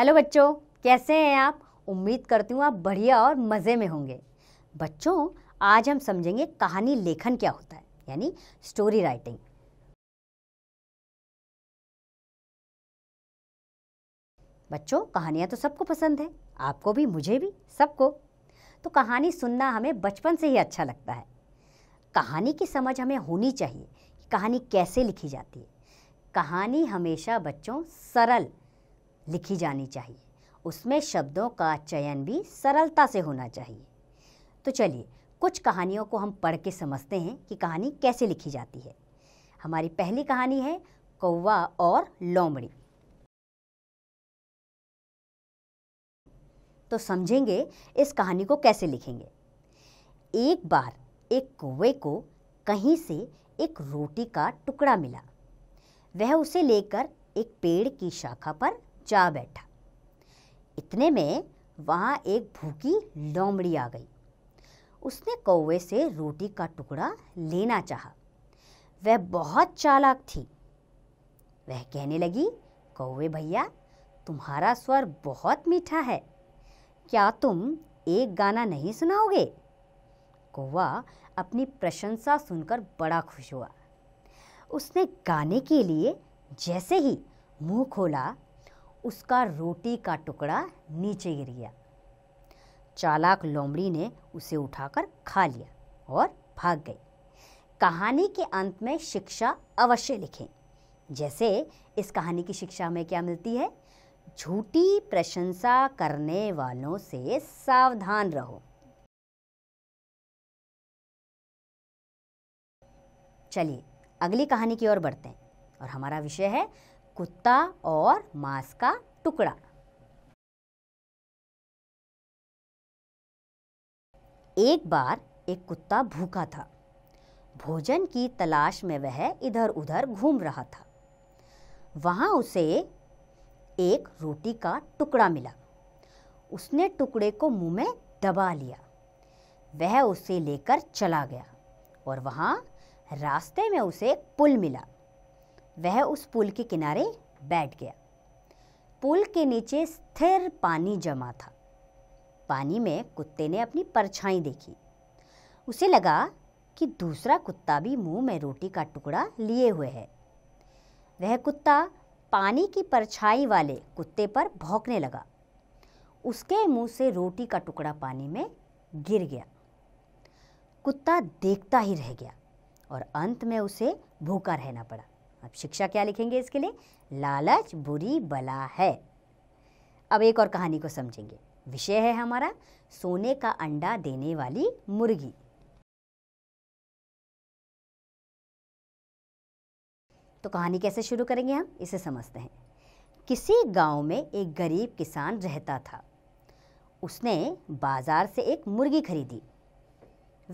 Hello बच्चों कैसे हैं आप उम्मीद करती हूँ आप बढ़िया और मज़े में होंगे बच्चों आज हम समझेंगे कहानी लेखन क्या होता है यानी स्टोरी राइटिंग बच्चों कहानियाँ तो सबको पसंद है आपको भी मुझे भी सबको तो कहानी सुनना हमें बचपन से ही अच्छा लगता है कहानी की समझ हमें होनी चाहिए कहानी कैसे लिखी जाती है कहानी हमेशा बच्चों सरल लिखी जानी चाहिए उसमें शब्दों का चयन भी सरलता से होना चाहिए तो चलिए कुछ कहानियों को हम पढ़ के समझते हैं कि कहानी कैसे लिखी जाती है हमारी पहली कहानी है कौवा और लोमड़ी तो समझेंगे इस कहानी को कैसे लिखेंगे एक बार एक कौवे को कहीं से एक रोटी का टुकड़ा मिला वह उसे लेकर एक पेड़ की शाखा पर जा बैठा इतने में वहाँ एक भूखी लोमड़ी आ गई उसने कौवे से रोटी का टुकड़ा लेना चाहा। वह बहुत चालाक थी वह कहने लगी कौवे भैया तुम्हारा स्वर बहुत मीठा है क्या तुम एक गाना नहीं सुनाओगे कौवा अपनी प्रशंसा सुनकर बड़ा खुश हुआ उसने गाने के लिए जैसे ही मुंह खोला उसका रोटी का टुकड़ा नीचे गिर गया चालाक लोमड़ी ने उसे उठाकर खा लिया और भाग गई कहानी के अंत में शिक्षा अवश्य लिखें जैसे इस कहानी की शिक्षा हमें क्या मिलती है झूठी प्रशंसा करने वालों से सावधान रहो चलिए अगली कहानी की ओर बढ़ते हैं और हमारा विषय है कुत्ता और मांस का टुकड़ा एक बार एक कुत्ता भूखा था भोजन की तलाश में वह इधर उधर घूम रहा था वहाँ उसे एक रोटी का टुकड़ा मिला उसने टुकड़े को मुंह में दबा लिया वह उसे लेकर चला गया और वहाँ रास्ते में उसे एक पुल मिला वह उस पुल के किनारे बैठ गया पुल के नीचे स्थिर पानी जमा था पानी में कुत्ते ने अपनी परछाई देखी उसे लगा कि दूसरा कुत्ता भी मुंह में रोटी का टुकड़ा लिए हुए है वह कुत्ता पानी की परछाई वाले कुत्ते पर भौंकने लगा उसके मुंह से रोटी का टुकड़ा पानी में गिर गया कुत्ता देखता ही रह गया और अंत में उसे भूखा रहना पड़ा अब शिक्षा क्या लिखेंगे इसके लिए लालच बुरी बला है अब एक और कहानी को समझेंगे विषय है हमारा सोने का अंडा देने वाली मुर्गी तो कहानी कैसे शुरू करेंगे हम इसे समझते हैं किसी गांव में एक गरीब किसान रहता था उसने बाजार से एक मुर्गी खरीदी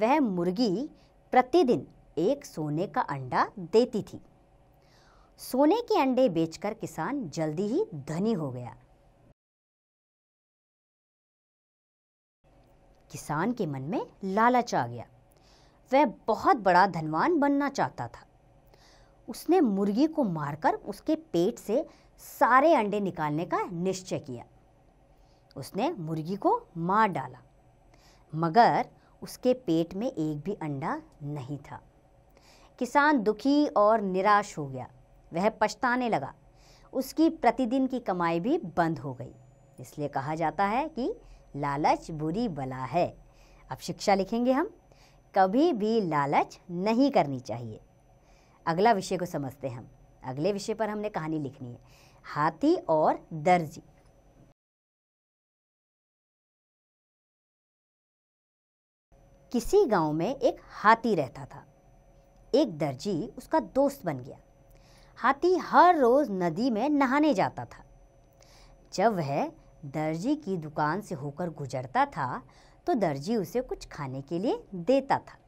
वह मुर्गी प्रतिदिन एक सोने का अंडा देती थी सोने के अंडे बेचकर किसान जल्दी ही धनी हो गया किसान के मन में लालच आ गया वह बहुत बड़ा धनवान बनना चाहता था उसने मुर्गी को मारकर उसके पेट से सारे अंडे निकालने का निश्चय किया उसने मुर्गी को मार डाला मगर उसके पेट में एक भी अंडा नहीं था किसान दुखी और निराश हो गया वह पछताने लगा उसकी प्रतिदिन की कमाई भी बंद हो गई इसलिए कहा जाता है कि लालच बुरी बला है अब शिक्षा लिखेंगे हम कभी भी लालच नहीं करनी चाहिए अगला विषय को समझते हैं हम अगले विषय पर हमने कहानी लिखनी है हाथी और दर्जी किसी गांव में एक हाथी रहता था एक दर्जी उसका दोस्त बन गया हाथी हर रोज़ नदी में नहाने जाता था जब वह दर्जी की दुकान से होकर गुजरता था तो दर्जी उसे कुछ खाने के लिए देता था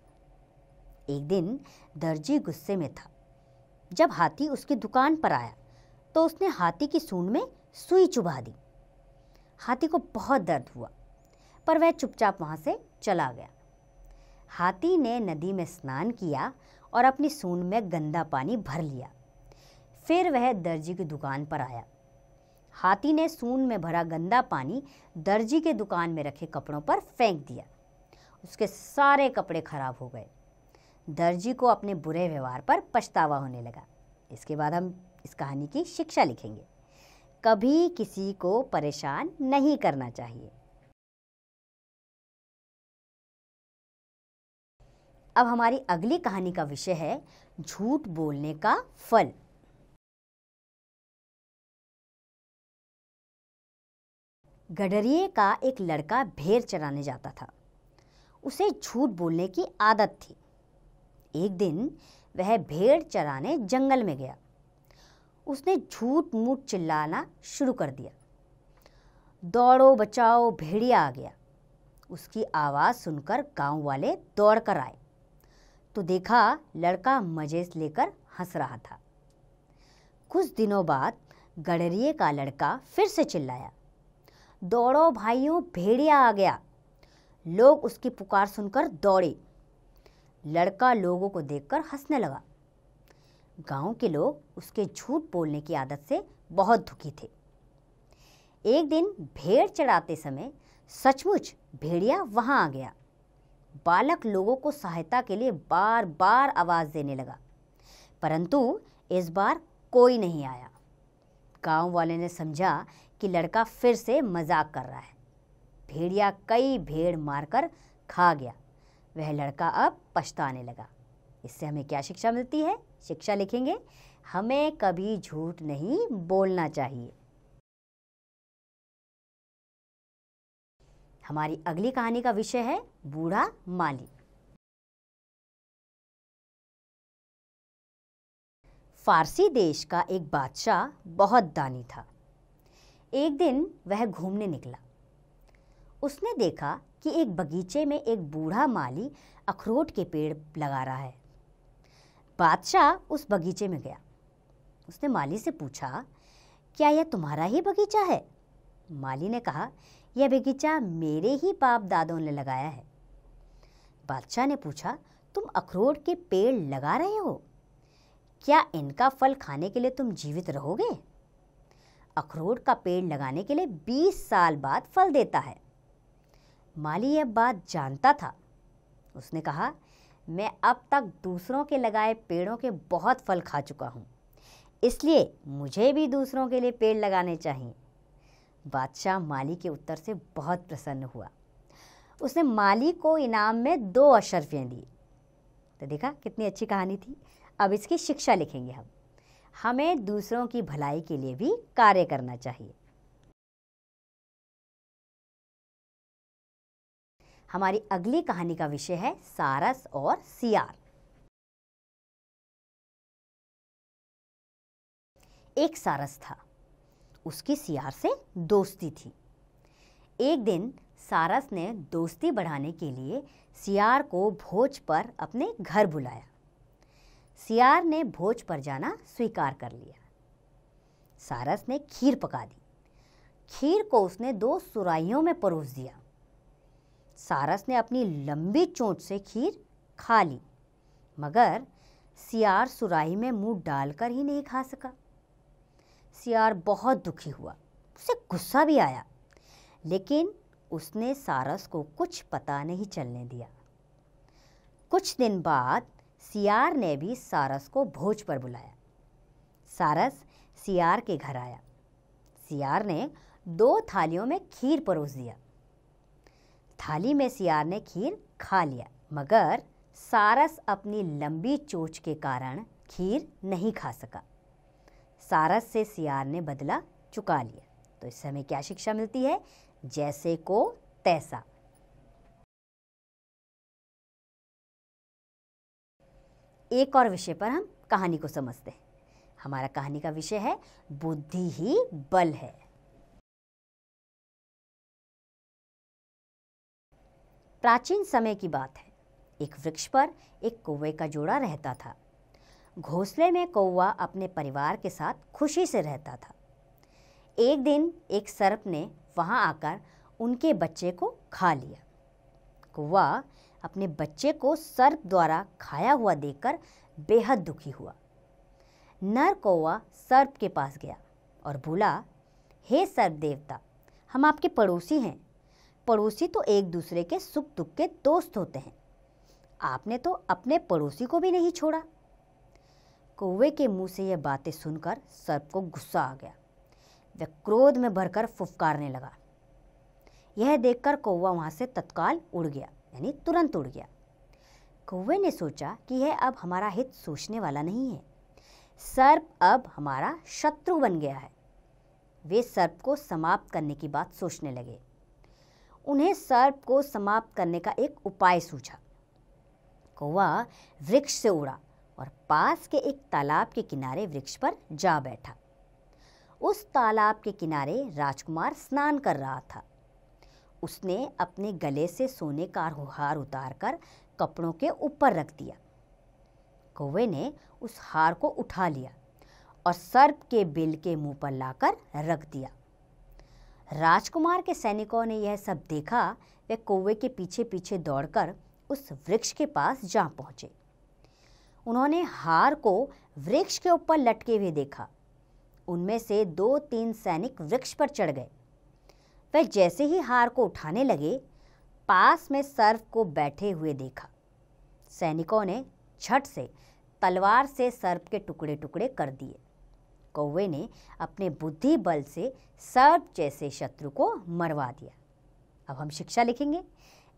एक दिन दर्जी गुस्से में था जब हाथी उसकी दुकान पर आया तो उसने हाथी की सूंड में सुई चुभा दी हाथी को बहुत दर्द हुआ पर वह चुपचाप वहाँ से चला गया हाथी ने नदी में स्नान किया और अपनी सूंड में गंदा पानी भर लिया फिर वह दर्जी की दुकान पर आया हाथी ने सून में भरा गंदा पानी दर्जी के दुकान में रखे कपड़ों पर फेंक दिया उसके सारे कपड़े खराब हो गए दर्जी को अपने बुरे व्यवहार पर पछतावा होने लगा इसके बाद हम इस कहानी की शिक्षा लिखेंगे कभी किसी को परेशान नहीं करना चाहिए अब हमारी अगली कहानी का विषय है झूठ बोलने का फल गडरिए का एक लड़का भेड़ चराने जाता था उसे झूठ बोलने की आदत थी एक दिन वह भेड़ चराने जंगल में गया उसने झूठ मूठ चिल्लाना शुरू कर दिया दौड़ो बचाओ भेड़िया आ गया उसकी आवाज़ सुनकर गांव वाले दौड़ कर आए तो देखा लड़का मजे लेकर हंस रहा था कुछ दिनों बाद गडरिए का लड़का फिर से चिल्लाया दौड़ो भाइयों भेड़िया आ गया लोग उसकी पुकार सुनकर दौड़े लड़का लोगों को देखकर हंसने लगा गांव के लोग उसके झूठ बोलने की आदत से बहुत दुखी थे एक दिन भेड़ चढ़ाते समय सचमुच भेड़िया वहां आ गया बालक लोगों को सहायता के लिए बार बार आवाज़ देने लगा परंतु इस बार कोई नहीं आया गांव वाले ने समझा कि लड़का फिर से मजाक कर रहा है भेड़िया कई भेड़ मारकर खा गया वह लड़का अब पछताने लगा इससे हमें क्या शिक्षा मिलती है शिक्षा लिखेंगे हमें कभी झूठ नहीं बोलना चाहिए हमारी अगली कहानी का विषय है बूढ़ा माली फारसी देश का एक बादशाह बहुत दानी था एक दिन वह घूमने निकला उसने देखा कि एक बगीचे में एक बूढ़ा माली अखरोट के पेड़ लगा रहा है बादशाह उस बगीचे में गया उसने माली से पूछा क्या यह तुम्हारा ही बगीचा है माली ने कहा यह बगीचा मेरे ही बाप दादों ने लगाया है बादशाह ने पूछा तुम अखरोट के पेड़ लगा रहे हो क्या इनका फल खाने के लिए तुम जीवित रहोगे अखरोट का पेड़ लगाने के लिए 20 साल बाद फल देता है माली यह बात जानता था उसने कहा मैं अब तक दूसरों के लगाए पेड़ों के बहुत फल खा चुका हूँ इसलिए मुझे भी दूसरों के लिए पेड़ लगाने चाहिए बादशाह माली के उत्तर से बहुत प्रसन्न हुआ उसने माली को इनाम में दो अशरफियाँ दी तो देखा कितनी अच्छी कहानी थी अब इसकी शिक्षा लिखेंगे हम हमें दूसरों की भलाई के लिए भी कार्य करना चाहिए हमारी अगली कहानी का विषय है सारस और सियार एक सारस था उसकी सियार से दोस्ती थी एक दिन सारस ने दोस्ती बढ़ाने के लिए सियार को भोज पर अपने घर बुलाया सियार ने भोज पर जाना स्वीकार कर लिया सारस ने खीर पका दी खीर को उसने दो सुराइयों में परोस दिया सारस ने अपनी लंबी चोंच से खीर खा ली मगर सियार सुराही में मुंह डालकर ही नहीं खा सका सियार बहुत दुखी हुआ उसे गुस्सा भी आया लेकिन उसने सारस को कुछ पता नहीं चलने दिया कुछ दिन बाद सियार ने भी सारस को भोज पर बुलाया सारस सियार के घर आया सियार ने दो थालियों में खीर परोस दिया थाली में सियार ने खीर खा लिया मगर सारस अपनी लंबी चोच के कारण खीर नहीं खा सका सारस से सियार ने बदला चुका लिया तो इससे हमें क्या शिक्षा मिलती है जैसे को तैसा एक और विषय पर हम कहानी को समझते हैं हमारा कहानी का विषय है बुद्धि ही बल है प्राचीन समय की बात है एक वृक्ष पर एक कौवे का जोड़ा रहता था घोंसले में कौवा अपने परिवार के साथ खुशी से रहता था एक दिन एक सर्प ने वहां आकर उनके बच्चे को खा लिया कौवा अपने बच्चे को सर्प द्वारा खाया हुआ देखकर बेहद दुखी हुआ नर कौवा सर्प के पास गया और बोला हे सर्प देवता हम आपके पड़ोसी हैं पड़ोसी तो एक दूसरे के सुख दुख के दोस्त होते हैं आपने तो अपने पड़ोसी को भी नहीं छोड़ा कौवे के मुंह से यह बातें सुनकर सर्प को गुस्सा आ गया वह क्रोध में भरकर फुफकारने लगा यह देखकर कौवा वहाँ से तत्काल उड़ गया यानी तुरंत उड़ गया कौवे ने सोचा कि यह अब हमारा हित सोचने वाला नहीं है सर्प अब हमारा शत्रु बन गया है वे सर्प को समाप्त करने की बात सोचने लगे उन्हें सर्प को समाप्त करने का एक उपाय सूझा कौवा वृक्ष से उड़ा और पास के एक तालाब के किनारे वृक्ष पर जा बैठा उस तालाब के किनारे राजकुमार स्नान कर रहा था उसने अपने गले से सोने का हार उतारकर कपड़ों के ऊपर रख दिया कौवे ने उस हार को उठा लिया और सर्प के बिल के मुंह पर लाकर रख दिया राजकुमार के सैनिकों ने यह सब देखा वे कौवे के पीछे पीछे दौड़कर उस वृक्ष के पास जा पहुंचे उन्होंने हार को वृक्ष के ऊपर लटके हुए देखा उनमें से दो तीन सैनिक वृक्ष पर चढ़ गए वह जैसे ही हार को उठाने लगे पास में सर्फ को बैठे हुए देखा सैनिकों ने झट से तलवार से सर्प के टुकड़े टुकड़े कर दिए कौवे ने अपने बुद्धि बल से सर्प जैसे शत्रु को मरवा दिया अब हम शिक्षा लिखेंगे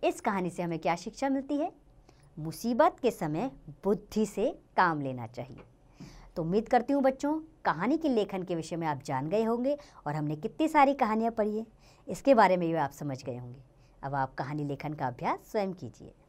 इस कहानी से हमें क्या शिक्षा मिलती है मुसीबत के समय बुद्धि से काम लेना चाहिए तो उम्मीद करती हूँ बच्चों कहानी के लेखन के विषय में आप जान गए होंगे और हमने कितनी सारी कहानियाँ पढ़ी है इसके बारे में भी आप समझ गए होंगे अब आप कहानी लेखन का अभ्यास स्वयं कीजिए